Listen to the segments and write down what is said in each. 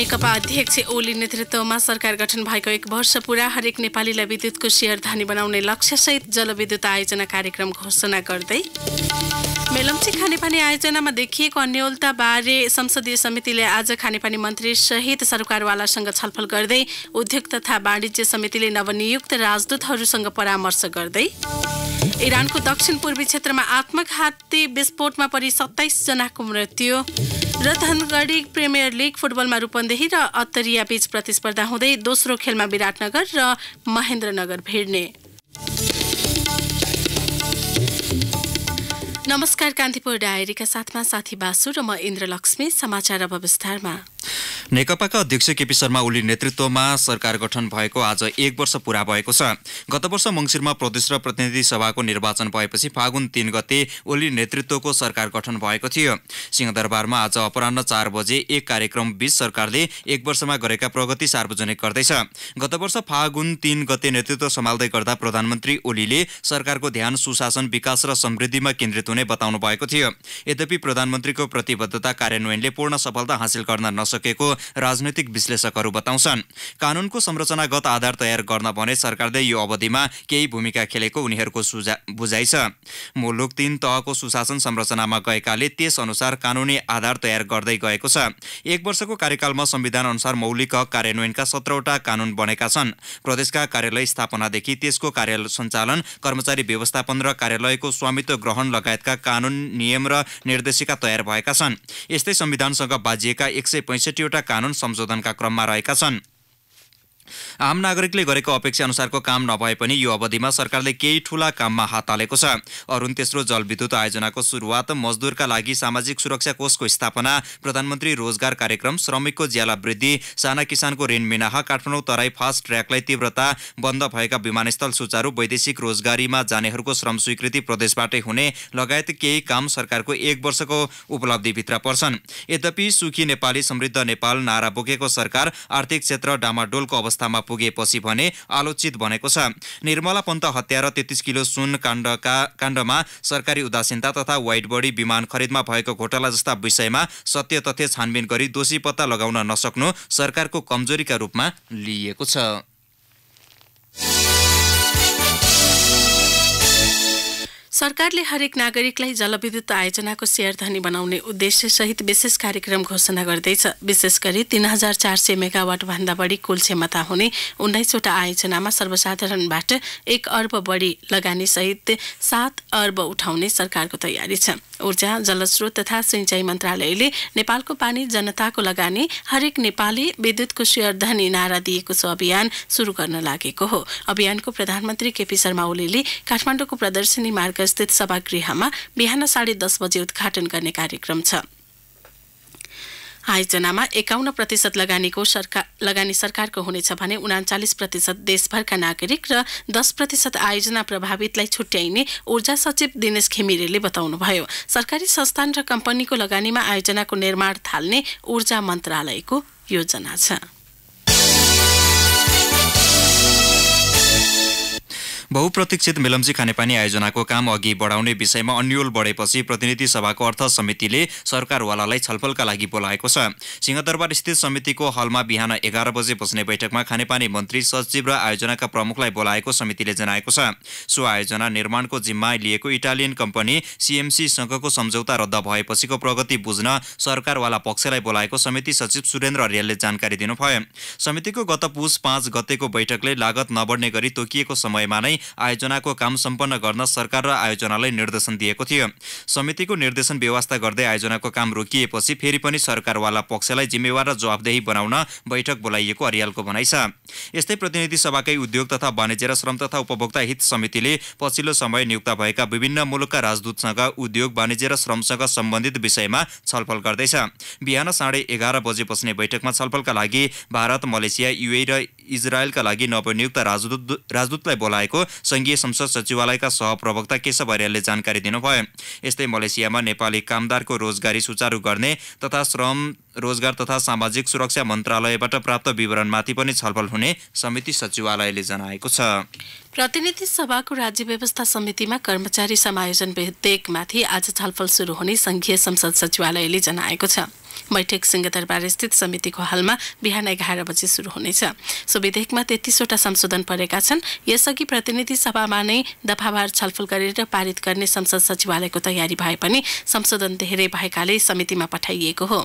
नेकपा अध्यक्ष ओली नेतृत्वमा सरकार गठन भएको एक वर्ष पुरा हरेक नेपालीलाई विद्युतको शेयर धनी बनाउने लक्ष्यसहित जलविद्युत आयोजना कार्यक्रम घोषणा गर्दै मेलम्ची खानेपानी आयोजनामा देखिएको अन्यलताबारे संसदीय समितिले आज खानेपानी मन्त्री सहित सरकारवालासँग छलफल गर्दै उद्योग तथा वाणिज्य समितिले नवनियुक्त राजदूतहरूसँग परामर्श गर्दै इरानको दक्षिण पूर्वी क्षेत्रमा आत्मघाती विस्फोटमा परि जनाको मृत्यु र धनगढी प्रिमियर लिग फुटबलमा रूपन्देही र अत्तरिया बीच प्रतिस्पर्धा हुँदै दोस्रो खेलमा विराटनगर र महेन्द्रनगर भिड्ने नमस्कार कान्तिपुर डायरीका साथमा साथी बासु र म इन्द्रलक्ष्मी समाचार अब विस्तारमा नेकपाका अध्यक्ष केपी शर्मा ओली नेतृत्वमा सरकार गठन भएको आज एक वर्ष पुरा भएको छ गत वर्ष मङ्सिरमा प्रदेश र प्रतिनिधि सभाको निर्वाचन भएपछि फागुन तीन गते ओली नेतृत्वको सरकार गठन भएको थियो सिंहदरबारमा आज अपरान्न चार बजे एक कार्यक्रम बीच सरकारले एक वर्षमा गरेका प्रगति सार्वजनिक गर्दैछ गत वर्ष फागुन तीन गते नेतृत्व सम्हाल्दै गर्दा प्रधानमन्त्री ओलीले सरकारको ध्यान सुशासन विकास र समृद्धिमा केन्द्रित हुने बताउनु भएको थियो यद्यपि प्रधानमन्त्रीको प्रतिबद्धता कार्यान्वयनले पूर्ण सफलता हासिल गर्न नसके सकेको राजनैतिक विश्लेषकहरू बताउँछन् कानुनको संरचनागत आधार तयार गर्न भने सरकारले यो अवधिमा केही भूमिका खेलेको उनीहरूको सुझा बुझाइ छ मुलुक तीन तहको सुशासन संरचनामा गएकाले त्यसअनुसार कानुनी आधार तयार गर्दै गएको छ एक वर्षको कार्यकालमा संविधान अनुसार मौलिक हक कार्यान्वयनका सत्रवटा कानुन बनेका छन् प्रदेशका कार्यालय स्थापनादेखि त्यसको कार्य सञ्चालन कर्मचारी व्यवस्थापन र कार्यालयको स्वामित्व ग्रहण लगायतका कानुन नियम र निर्देशिका तयार भएका छन् यस्तै संविधानसँग बाजिएका एक सय एकसठीवटा कानुन संशोधनका क्रममा रहेका छन् आम नागरिकले गरेको अपेक्षा अनुसारको काम नभए पनि यो अवधिमा सरकारले केही ठूला काममा हात हालेको छ अरुण तेस्रो जलविद्युत आयोजनाको सुरुवात मजदुरका लागि सामाजिक सुरक्षा कोषको स्थापना प्रधानमन्त्री रोजगार कार्यक्रम श्रमिकको ज्याला वृद्धि साना किसानको ऋण मिनाह काठमाडौँ तराई फास्ट ट्र्याकलाई तीव्रता बन्द भएका विमानस्थल सुचारू वैदेशिक रोजगारीमा जानेहरूको श्रम स्वीकृति प्रदेशबाटै हुने लगायत केही काम सरकारको एक वर्षको उपलब्धिभित्र पर्छन् यद्यपि सुखी नेपाली समृद्ध नेपाल नारा बोकेको सरकार आर्थिक क्षेत्र डामाडोलको अवस्था अवस्थामा पुगेपछि भने आलोचित बनेको छ निर्मला पन्त हत्या र तेत्तिस किलो सुन काण्डका काण्डमा सरकारी उदासीनता तथा वाइट बडी विमान खरिदमा भएको घोटाला जस्ता विषयमा सत्य तथ्य छानबिन गरी दोषी पत्ता लगाउन नसक्नु सरकारको कमजोरीका रूपमा लिइएको छ सरकारले हरेक नागरिकलाई जलविद्युत आयोजनाको सेयर धनी बनाउने उद्देश्यसहित विशेष कार्यक्रम घोषणा गर्दैछ विशेष गरी तीन हजार चार सय मेगावाटभन्दा बढी कुल क्षमता हुने उन्नाइसवटा आयोजनामा सर्वसाधारणबाट एक अर्ब बढी लगानी सहित सात अर्ब उठाउने सरकारको तयारी छ ऊर्जा जलस्रोत तथा सिंचाई मन्त्रालयले नेपालको पानी जनताको लगानी हरेक नेपाली विद्युतको सेयर नारा दिएको छ अभियान सुरु गर्न लागेको हो अभियानको प्रधानमन्त्री केपी शर्मा ओलीले काठमाडौँको प्रदर्शनी मार्ग अवस्थित सभागृहमा बिहान साढे दस बजे उद्घाटन गर्ने कार्यक्रम छ आयोजनामा एकाउन्न प्रतिशत लगानीको सरकार लगानी सरकारको हुनेछ भने उनाचालिस प्रतिशत देशभरका नागरिक र दस प्रतिशत आयोजना प्रभावितलाई छुट्याइने ऊर्जा सचिव दिनेश घिमिरेले बताउनुभयो सरकारी संस्थान र कम्पनीको लगानीमा आयोजनाको निर्माण थाल्ने ऊर्जा मन्त्रालयको योजना छ बहुप्रतीक्षित मेलम्ची खानेपानी आयोजनाको काम अघि बढाउने विषयमा अन्यल बढेपछि प्रतिनिधि सभाको अर्थ समितिले सरकारवालालाई छलफलका लागि बोलाएको छ सिंहदरबार स्थित समितिको हलमा बिहान एघार बजे बस्ने बैठकमा खानेपानी मन्त्री सचिव र आयोजनाका प्रमुखलाई बोलाएको समितिले जनाएको छ सो आयोजना निर्माणको जिम्मा लिएको इटालियन कम्पनी सिएमसीसँगको सम्झौता रद्द भएपछिको प्रगति बुझ्न सरकारवाला पक्षलाई बोलाएको समिति सचिव सुरेन्द्र अर्यालले जानकारी दिनुभयो समितिको गत पुस पाँच गतेको बैठकले लागत नबढ्ने गरी तोकिएको समयमा नै आयोजनाको काम सम्पन्न गर्न सरकार र आयोजनालाई निर्देशन दिएको थियो समितिको निर्देशन व्यवस्था गर्दै आयोजनाको काम रोकिएपछि फेरि पनि सरकारवाला पक्षलाई जिम्मेवार र जवाबदेही बनाउन बैठक बोलाइएको अरियालको भनाइ छ यस्तै प्रतिनिधि सभाकै उद्योग तथा वाणिज्य र श्रम तथा उपभोक्ता हित समितिले पछिल्लो समय नियुक्त भएका विभिन्न मुलुकका राजदूतसँग उद्योग वाणिज्य र श्रमसँग सम्बन्धित विषयमा छलफल गर्दैछ बिहान साढे एघार बजे बस्ने बैठकमा छलफलका लागि भारत मलेसिया युए र इजरायलका लागि नवनियुक्त राजदूत राजदूतलाई बोलाएको सङ्घीय संसद सचिवालयका सहप्रवक्ता केशव अर्यालले जानकारी दिनुभयो यस्तै मलेसियामा नेपाली कामदारको रोजगारी सुचारू गर्ने तथा श्रम रोजगार तथा सामाजिक सुरक्षा मन्त्रालयबाट प्राप्त विवरणमाथि पनि छलफल हुने समिति सचिवालयले जनाएको छ प्रतिनिधि सभाको राज्य व्यवस्था समितिमा कर्मचारी समायोजन विधेयकमाथि आज छलफल सुरु हुने सङ्घीय संसद सचिवालयले जनाएको छ बैठक सिंहदरबार स्थित समितिको हालमा बिहान एघार बजे शुरू हुनेछ सो विधेयकमा तेत्तिसवटा संशोधन परेका छन् यसअघि प्रतिनिधि सभामा नै दफावार छलफल गरेर पारित गर्ने संसद सचिवालयको तयारी भए पनि संशोधन धेरै भएकाले समितिमा पठाइएको हो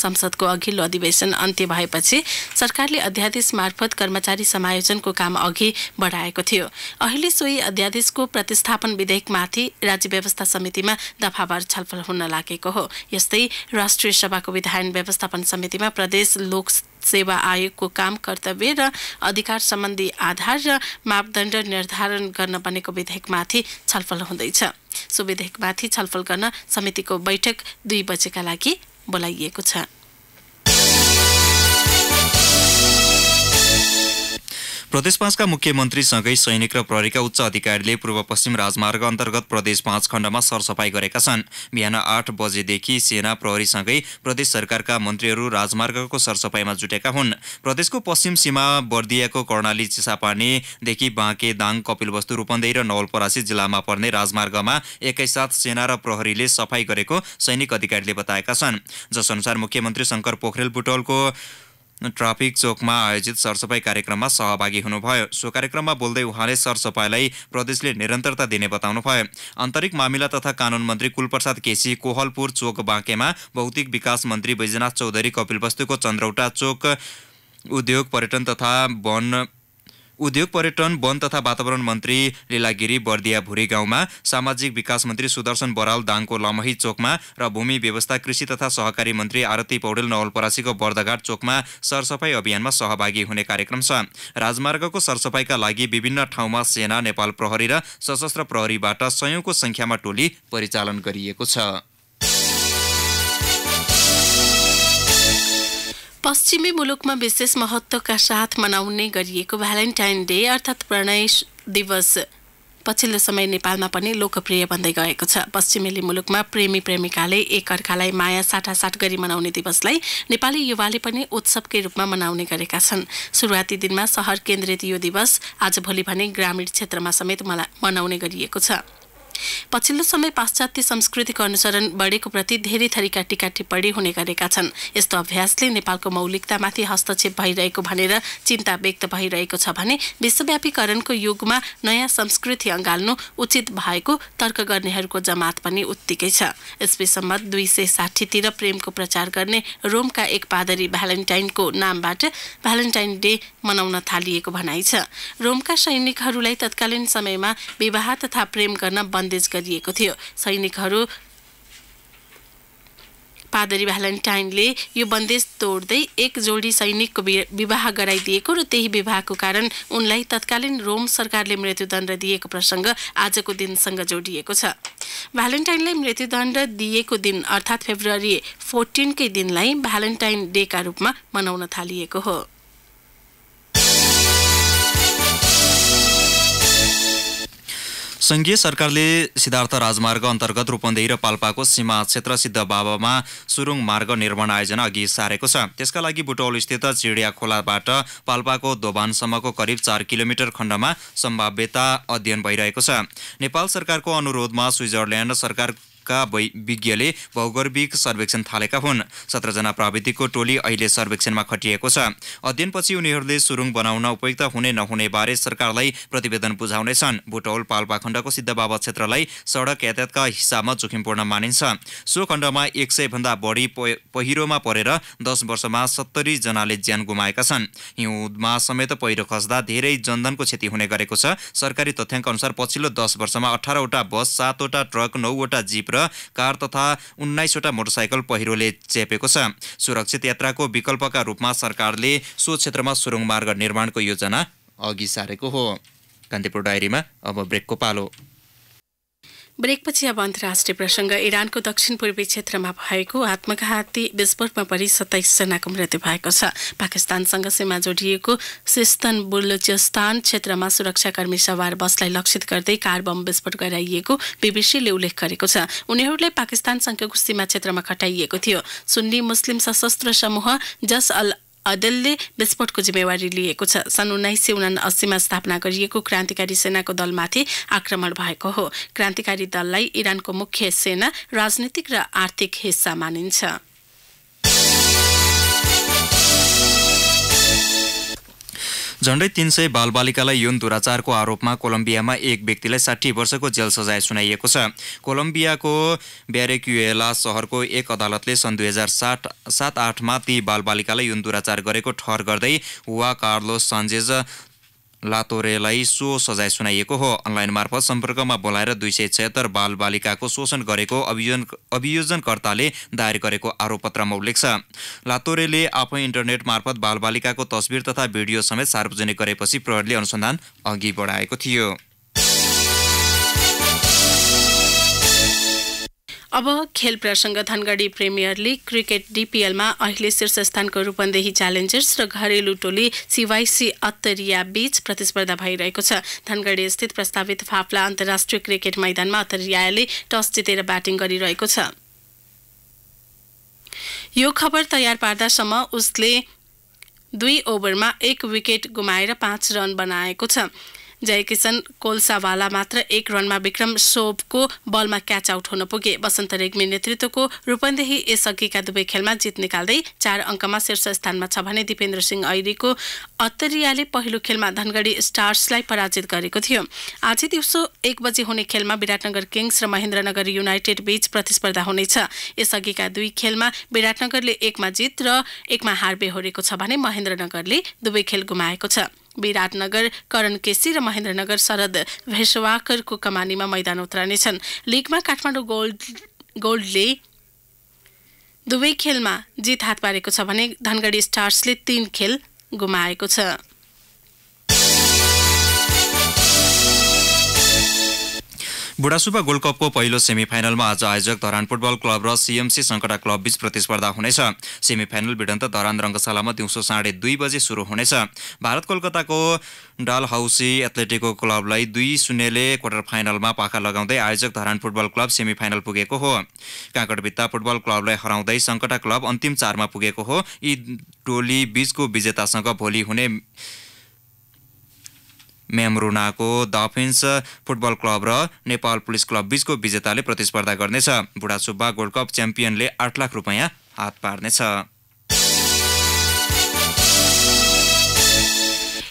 संसदको अघिल्लो अधिवेशन अन्त्य भएपछि सरकारले अध्यादेश मार्फत कर्मचारी समायोजनको काम अघि बढाएको थियो अहिले सोही अध्यादेशको प्रतिस्थापन विधेयकमाथि राज्य व्यवस्था समितिमा दफावार छलफल हुन लागेको हो यस्तै राष्ट्रिय सभाको विधायन व्यवस्थापन समितिमा प्रदेश लोक सेवा आयोगको काम कर्तव्य र अधिकार सम्बन्धी आधार र मापदण्ड निर्धारण गर्न बनेको विधेयकमाथि छलफल हुँदैछ सो विधेयकमाथि छलफल गर्न समितिको बैठक दुई बजेका लागि बोलाइएको छ प्रदेश पाँचका मुख्यमन्त्रीसँगै सैनिक र प्रहरीका उच्च अधिकारीले पूर्व पश्चिम राजमार्ग अन्तर्गत प्रदेश पाँच खण्डमा सरसफाई गरेका छन् बिहान आठ बजेदेखि सेना प्रहरीसँगै प्रदेश सरकारका मन्त्रीहरू राजमार्गको सरसफाइमा जुटेका हुन् प्रदेशको पश्चिम सीमा बर्दियाको कर्णाली चिसापानीदेखि बाँके दाङ कपिलवस्तु रूपन्देही र नवलपरासी जिल्लामा पर्ने राजमार्गमा एकैसाथ सेना र प्रहरीले सफाई गरेको सैनिक अधिकारीले बताएका छन् जसअनुसार मुख्यमन्त्री शङ्कर पोखरेल बुटौलको ट्राफिक चोकमा आयोजित सरसफाई कार्यक्रममा सहभागी हुनुभयो सो कार्यक्रममा बोल्दै उहाँले सरसफाईलाई प्रदेशले निरन्तरता दिने बताउनुभयो आन्तरिक मामिला तथा कानुन मन्त्री कुलप्रसाद केसी कोहलपुर चोक बाँकेमा भौतिक विकास मन्त्री बैजनाथ चौधरी कपिलवस्तुको चन्द्रौटा चोक उद्योग पर्यटन तथा वन उद्योग पर्यटन वन तथा वातावरण मन्त्री लीलागिरी बर्दिया भुरी गाउँमा सामाजिक विकास मन्त्री सुदर्शन बराल दाङको लमही चोकमा र भूमि व्यवस्था कृषि तथा सहकारी मन्त्री आरती पौडेल नवलपरासीको बर्दघाट चोकमा सरसफाई अभियानमा सहभागी हुने कार्यक्रम छ राजमार्गको सरसफाइका लागि विभिन्न ठाउँमा सेना नेपाल प्रहरी र सशस्त्र प्रहरीबाट सयौँको सङ्ख्यामा टोली परिचालन गरिएको छ पश्चिमी मुलुकमा विशेष महत्त्वका साथ मनाउने गरिएको भ्यालेन्टाइन डे अर्थात् प्रणय दिवस पछिल्लो समय नेपालमा पनि लोकप्रिय बन्दै गएको छ पश्चिमेली मुलुकमा प्रेमी प्रेमिकाले एकअर्कालाई माया साटासाट गरी मनाउने दिवसलाई नेपाली युवाले पनि उत्सवकै रूपमा मनाउने गरेका छन् सुरुवाती दिनमा सहर केन्द्रित यो दिवस आजभोलि भने ग्रामीण क्षेत्रमा समेत मनाउने गरिएको छ पछिल्लो समय पाश्चात्य संस्कृतिको अनुसरण बढेको प्रति धेरै थरीका टिका टिप्पणी हुने गरेका छन् यस्तो अभ्यासले नेपालको मौलिकतामाथि हस्तक्षेप भइरहेको भनेर चिन्ता व्यक्त भइरहेको छ भने विश्वव्यापीकरणको युगमा नयाँ संस्कृति अँगाल्नु उचित भएको तर्क गर्नेहरूको जमात पनि उत्तिकै छ यसपी दुई सय साठीतिर प्रेमको प्रचार गर्ने रोमका एक पादरी भ्यालेन्टाइनको नामबाट भ्यालेन्टाइन डे मनाउन थालिएको भनाइ छ रोमका सैनिकहरूलाई तत्कालीन समयमा विवाह तथा प्रेम गर्न बन्देज गरिएको थियो सैनिकहरू पादरी भ्यालेन्टाइनले यो बन्देज तोड्दै एक जोडी सैनिकको विवाह गराइदिएको र त्यही विवाहको कारण उनलाई तत्कालीन रोम सरकारले मृत्युदण्ड दिएको प्रसङ्ग आजको दिनसँग जोडिएको छ भ्यालेन्टाइनलाई मृत्युदण्ड दिएको दिन अर्थात् फेब्रुअरी फोर्टिनकै दिनलाई भ्यालेन्टाइन डेका रूपमा मनाउन थालिएको हो संघीय सरकारले सिद्धार्थ राजमार्ग अन्तर्गत रूपन्देही र पाल्पाको सीमा क्षेत्र सिद्ध बाबामा सुरुङ मार्ग निर्माण आयोजना अघि सारेको छ त्यसका लागि बुटौल स्थित चिडिया खोलाबाट पाल्पाको दोभानसम्मको करिब चार किलोमिटर खण्डमा सम्भाव्यता अध्ययन भइरहेको छ नेपाल सरकारको अनुरोधमा स्विजरल्यान्ड सरकार का विज्ञले भौगर्भिक सर्वेक्षण थालेका हुन् सत्रजना प्राविधिकको टोली अहिले सर्वेक्षणमा खटिएको छ अध्ययनपछि उनीहरूले सुरुङ बनाउन उपयुक्त हुने नहुने बारे सरकारलाई प्रतिवेदन बुझाउनेछन् बुटौल पाल्पा खण्डको सिद्धबाबा क्षेत्रलाई सडक यातायातका हिसाबमा जोखिमपूर्ण मानिन्छ सो खण्डमा एक सयभन्दा बढी पहिरोमा परेर दस वर्षमा सत्तरी जनाले ज्यान गुमाएका छन् हिउँदमा समेत पहिरो खस्दा धेरै जनधनको क्षति हुने गरेको छ सरकारी तथ्याङ्क अनुसार पछिल्लो दस वर्षमा अठारवटा बस सातवटा ट्रक नौवटा जीप र कार तथा उन्नाइसवटा मोटरसाइकल पहिरोले चेपेको छ सुरक्षित यात्राको विकल्पका रूपमा सरकारले सो क्षेत्रमा सुरुङ मार्ग निर्माणको योजना अघि सारेको हो कान्तिपुर डायरीमा अब ब्रेकको पालो ब्रेकपछि अब अन्तर्राष्ट्रिय प्रसङ्ग इरानको दक्षिण पूर्वी क्षेत्रमा भएको आत्मघाती विस्फोटमा परि सत्ताइसजनाको मृत्यु भएको छ पाकिस्तानसँग सीमा जोडिएको सिस्तन बुलुचिस्तान क्षेत्रमा सुरक्षाकर्मी सवार बसलाई लक्षित गर्दै कार बम विस्फोट गराइएको बिबिसीले उल्लेख गरेको छ उनीहरूले पाकिस्तानसँगको सीमा क्षेत्रमा खटाइएको थियो सुन्नी मुस्लिम सशस्त्र समूह जस अल दलले विस्फोटको जिम्मेवारी लिएको छ सन् उन्नाइस सय उना अस्सीमा स्थापना गरिएको क्रान्तिकारी सेनाको दलमाथि आक्रमण भएको हो क्रान्तिकारी दललाई इरानको मुख्य सेना राजनीतिक र आर्थिक हिस्सा मानिन्छ झण्डै तीन सय बालबालिकालाई यौन दुराचारको आरोपमा कोलम्बियामा एक व्यक्तिलाई साठी वर्षको जेल सजाय सुनाइएको छ कोलम्बियाको ब्यारेक्युएला सहरको एक अदालतले सन् दुई हजार साठ सात आठमा ती बालबालिकालाई यौन दुराचार गरेको ठहर गर्दै वा कार्लोस सन्जेज लातोरेलाई सो सजाय सुनाइएको हो अनलाइन मार्फत सम्पर्कमा बोलाएर दुई सय छत्तर बालबालिकाको शोषण गरेको अभियोजन अभियोजनकर्ताले दायर गरेको आरोपपत्रमा उल्लेख छ लातोरेले आफै इन्टरनेट मार्फत बालबालिकाको तस्विर तथा भिडियो समेत सार्वजनिक गरेपछि प्रहरीले अनुसन्धान अघि बढाएको थियो अब खेल प्रसङ्ग धनगढी प्रिमियर लिग क्रिकेट डिपिएलमा अहिले शीर्ष स्थानको रूपन्देही च्यालेन्जर्स र घरेलु टोली सिवाइसी अत्तरिया बीच प्रतिस्पर्धा भइरहेको छ धनगढी स्थित प्रस्तावित फाफ्ला अन्तर्राष्ट्रिय क्रिकेट मैदानमा अत्तरियाले टस जितेर ब्याटिङ गरिरहेको छ यो खबर तयार पार्दासम्म उसले दुई ओभरमा एक विकेट गुमाएर पाँच रन बनाएको छ जयकिशन कोल्सावाला मात्र एक रनमा विक्रम सोभको बलमा क्याच आउट हुन पुगे वसन्त रेग्मी नेतृत्वको रूपन्देही यसअघिका दुवै खेलमा जित निकाल्दै चार अङ्कमा शीर्ष स्थानमा छ भने दिपेन्द्र सिंह ऐरीको अत्तरियाले पहिलो खेलमा धनगढी स्टार्सलाई पराजित गरेको थियो आज दिउँसो एक बजी हुने खेलमा विराटनगर किङ्स र महेन्द्रनगर युनाइटेड बीच प्रतिस्पर्धा हुनेछ यसअघिका दुई खेलमा विराटनगरले एकमा जित र एकमा हार बेहोरेको छ भने महेन्द्रनगरले दुवै खेल गुमाएको छ विराटनगर करण केसी र महेन्द्रनगर शरद भेषवाकरको कमानीमा मैदान उत्रनेछन् लिगमा काठमाडौँ गोल्ड गोल्डले दुवै खेलमा जित हात पारेको छ भने धनगढी स्टार्सले तीन खेल गुमाएको छ बुढासुपा गोल्ड कपको पहिलो सेमी फाइनलमा आज आयोजक धरान फुटबल क्लब र सिएमसी सङ्कटा क्लबबीच प्रतिस्पर्धा हुनेछ सेमी फाइनल भिडन्त धरान रङ्गशालामा दिउँसो साढे दुई बजे सुरु हुनेछ भारत कोलकाताको डाल हाउसी एथलेटिको क्लबलाई दुई शून्यले क्वार्टर फाइनलमा पाखा लगाउँदै आयोजक Dharan football club semi final पुगेको हो काँकडभित्ता फुटबल क्लबलाई हराउँदै सङ्कटा क्लब अन्तिम चारमा पुगेको हो यी टोली बीचको विजेतासँग भोलि हुने मेमरुनाको दफिन्स फुटबल क्लब र नेपाल पुलिस क्लब बीचको विजेताले प्रतिस्पर्धा गर्नेछ बुढा सुब्बा गोल्ड कप च्याम्पियनले आठ लाख रुपियाँ हात पार्नेछ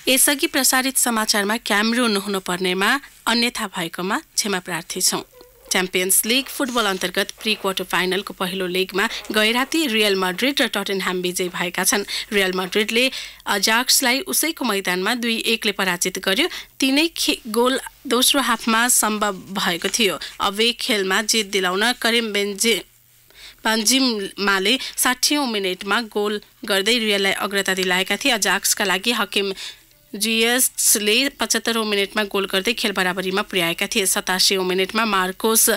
यसअघि प्रसारित समाचारमा क्यामरुन हुनुपर्नेमा अन्यथा भएकोमा क्षमा प्रार्थी छौँ च्याम्पियन्स लिग फुटबल अन्तर्गत प्री क्वार्टर फाइनलको पहिलो लेगमा गैराती रियल मड्रिड र टटेनहाम विजयी भएका छन् रियल मड्रिडले अजाक्सलाई उसैको मैदानमा दुई एकले पराजित गर्यो तिनै गोल दोस्रो हाफमा सम्भव भएको थियो अवे खेलमा जित दिलाउन करिम बेन्जे माले साठीौँ मिनटमा गोल गर्दै रियललाई अग्रता दिलाएका थिए अजाक्सका लागि हकिम जिएसले पचहत्तरौँ मिनटमा गोल गर्दै खेल बराबरीमा पुर्याएका थिए सतासी मिनटमा मार्कोस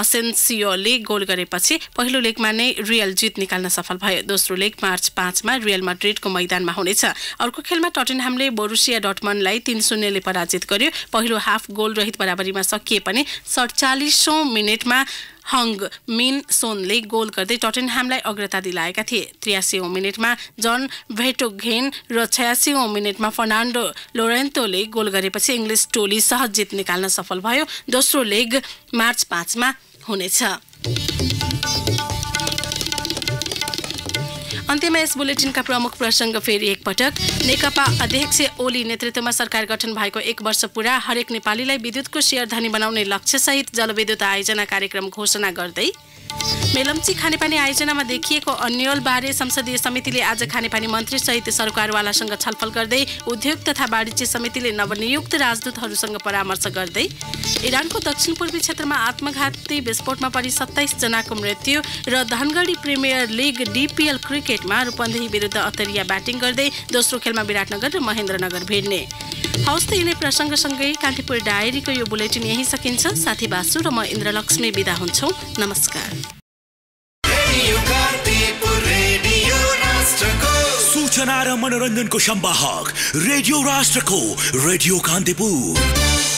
असेन्सियोले गोल गरेपछि पहिलो लेगमा नै रियल जित निकाल्न सफल भयो दोस्रो लेग मार्च पाँचमा रियल मड्रिडको मैदानमा हुनेछ अर्को खेलमा टटेनहामले बोरुसिया डटमनलाई तिन शून्यले पराजित गर्यो पहिलो हाफ गोल रहित बराबरीमा सकिए पनि सडचालिसौँ मिनटमा हङ मिन सोनले गोल गर्दै टटेनहामलाई अग्रता दिलाएका थिए त्रियासीौँ मिनटमा जन भेटोघेन र छयासीौँ मिनटमा फर्नान्डो लोरेन्टोले गोल गरेपछि इङ्ग्लिस टोली सहज जित निकाल्न सफल भयो दोस्रो लेग मार्च पाँचमा हुनेछ अन्त्यमा यस बुलेटिनका प्रमुख प्रसङ्ग फेरि एकपटक नेकपा अध्यक्ष ओली नेतृत्वमा सरकार गठन भएको एक वर्ष पुरा हरेक नेपालीलाई विद्युतको सेयरधनी बनाउने लक्ष्यसहित जलविद्युत आयोजना कार्यक्रम घोषणा गर्दै मेलम्ची खानेपानी आयोजनामा देखिएको अन्यलबारे संसदीय समितिले आज खानेपानी मन्त्री सहित सरकारवालासँग छलफल गर्दै उद्योग तथा वाणिज्य समितिले नवनियुक्त राजदूतहरूसँग परामर्श गर्दै इरानको दक्षिण पूर्वी क्षेत्रमा आत्मघाती विस्फोटमा परि सत्ताइसजनाको मृत्यु र धनगढी प्रिमियर लिग डिपिएल क्रिकेटमा रूपन्देही विरुद्ध अतरिया ब्याटिङ गर्दै दोस्रो खेलमा विराटनगर र महेन्द्रनगर भिड्ने हौस् त यिनै प्रसङ्गसँगै कान्तिपुर डायरीको यो बुलेटिन यहीँ सकिन्छ साथी बासु र म इन्द्रलक्ष्मी बिदा हुन्छौँ नमस्कार सुना रहा मनोरंजन को शंबा रेडियो राष्ट्र को रेडियो कांतिपुर